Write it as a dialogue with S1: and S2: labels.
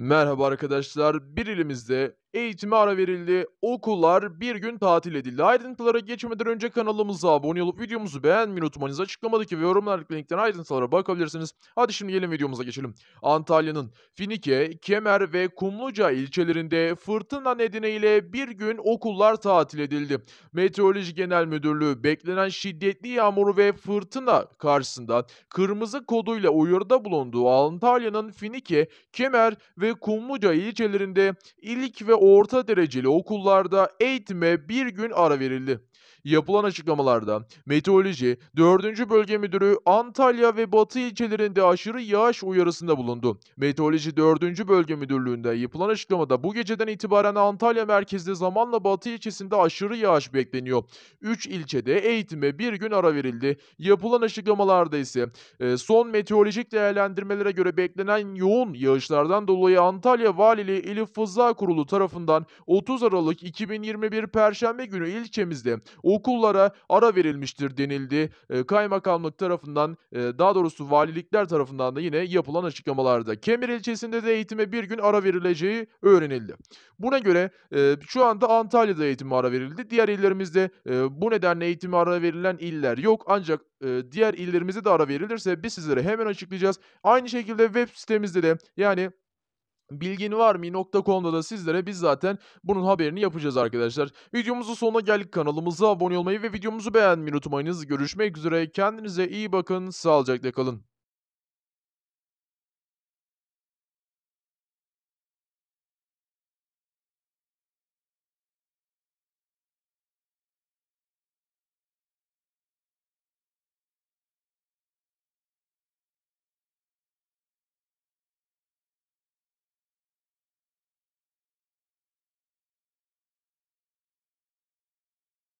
S1: Merhaba arkadaşlar. Bir ilimizde eğitime ara verildi. Okullar bir gün tatil edildi. Ayrıntılara geçmeden önce kanalımıza abone olup videomuzu beğenmeyi unutmanız. Açıklamadaki ve yorumlardaki linkten ayrıntılara bakabilirsiniz. Hadi şimdi gelin videomuza geçelim. Antalya'nın Finike, Kemer ve Kumluca ilçelerinde fırtına nedeniyle bir gün okullar tatil edildi. Meteoroloji Genel Müdürlüğü beklenen şiddetli yağmur ve fırtına karşısında kırmızı koduyla uyarıda bulunduğu Antalya'nın Finike, Kemer ve ve Kumluca ilçelerinde ilk ve orta dereceli okullarda eğitime bir gün ara verildi. Yapılan açıklamalarda meteoroloji 4. bölge müdürü Antalya ve Batı ilçelerinde aşırı yağış uyarısında bulundu. Meteoroloji 4. bölge müdürlüğünde yapılan açıklamada bu geceden itibaren Antalya merkezde zamanla Batı ilçesinde aşırı yağış bekleniyor. 3 ilçede eğitime bir gün ara verildi. Yapılan açıklamalarda ise e, son meteorolojik değerlendirmelere göre beklenen yoğun yağışlardan dolayı Antalya Valiliği Elif Fıza Kurulu tarafından 30 Aralık 2021 Perşembe günü ilçemizde okullara ara verilmiştir denildi. E, kaymakamlık tarafından e, daha doğrusu valilikler tarafından da yine yapılan açıklamalarda. Kemer ilçesinde de eğitime bir gün ara verileceği öğrenildi. Buna göre e, şu anda Antalya'da eğitime ara verildi. Diğer illerimizde e, bu nedenle eğitime ara verilen iller yok ancak e, diğer illerimize de ara verilirse biz sizlere hemen açıklayacağız. Aynı şekilde web sitemizde de yani Bilgin var mı? bilginivarmi.com'da da sizlere biz zaten bunun haberini yapacağız arkadaşlar. Videomuzun sonuna geldik. Kanalımıza abone olmayı ve videomuzu beğenmeyi unutmayınız. Görüşmek üzere. Kendinize iyi bakın. Sağlıcakla kalın.